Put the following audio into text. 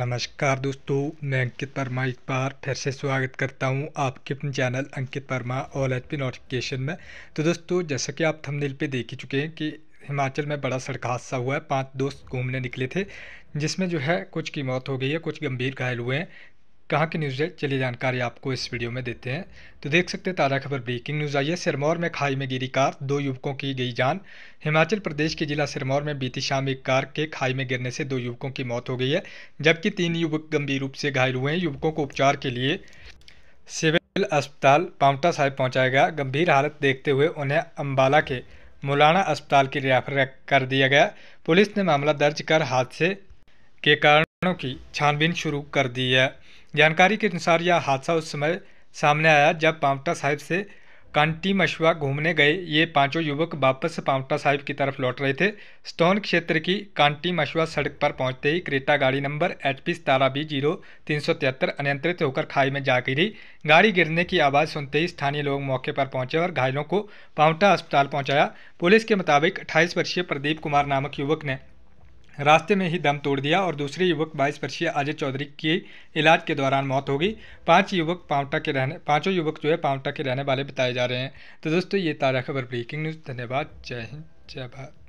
नमस्कार दोस्तों मैं अंकित वर्मा एक बार फिर से स्वागत करता हूं आपके अपने channel Ankit Verma all H P notification में तो दोस्तों जैसा कि आप थंबनेल पे देख ही चुके हैं कि हिमाचल में बड़ा सड़क हादसा हुआ है पांच दोस्त घूमने निकले थे जिसमें जो है कुछ की मौत हो गई है कुछ गंभीर घायल हुए हैं कहाँ की न्यूज़ है चलिए जानकारी आपको इस वीडियो में देते हैं तो देख सकते हैं ताज़ा खबर ब्रेकिंग न्यूज़ आई है सिरमौर में खाई में गिरी कार दो युवकों की गई जान हिमाचल प्रदेश के जिला सिरमौर में बीती शाम एक कार के खाई में गिरने से दो युवकों की मौत हो गई है जबकि तीन युवक गंभीर रूप से घायल हुए हैं युवकों को उपचार के लिए सिविल अस्पताल पावटा साहिब पहुँचाया गया गंभीर हालत देखते हुए उन्हें अम्बाला के मौलाना अस्पताल के रेफर कर दिया गया पुलिस ने मामला दर्ज कर हादसे के कारण वाहनों की छानबीन शुरू कर दी है जानकारी के अनुसार यह हादसा उस समय सामने आया जब पावटा साहिब से कांटी मशवा घूमने गए ये पांचों युवक वापस पावटा साहिब की तरफ लौट रहे थे स्टोन क्षेत्र की कांटी मशवा सड़क पर पहुंचते ही क्रेटा गाड़ी number H P Satara B zero तीन सौ तिहत्तर अनियंत्रित होकर खाई में जा गिरी गाड़ी गिरने की आवाज़ सुनते ही स्थानीय लोग मौके पर पहुंचे और घायलों को पावटा अस्पताल पहुंचाया पुलिस के मुताबिक अट्ठाईस वर्षीय प्रदीप कुमार नामक युवक ने रास्ते में ही दम तोड़ दिया और दूसरे युवक बाईस वर्षीय अजय चौधरी की इलाज के दौरान मौत हो गई पांच युवक पांवटा के रहने पांचों युवक जो है पांवटा के रहने वाले बताए जा रहे हैं तो दोस्तों ये ताज़ा खबर ब्रेकिंग न्यूज़ धन्यवाद जय हिंद जय भारत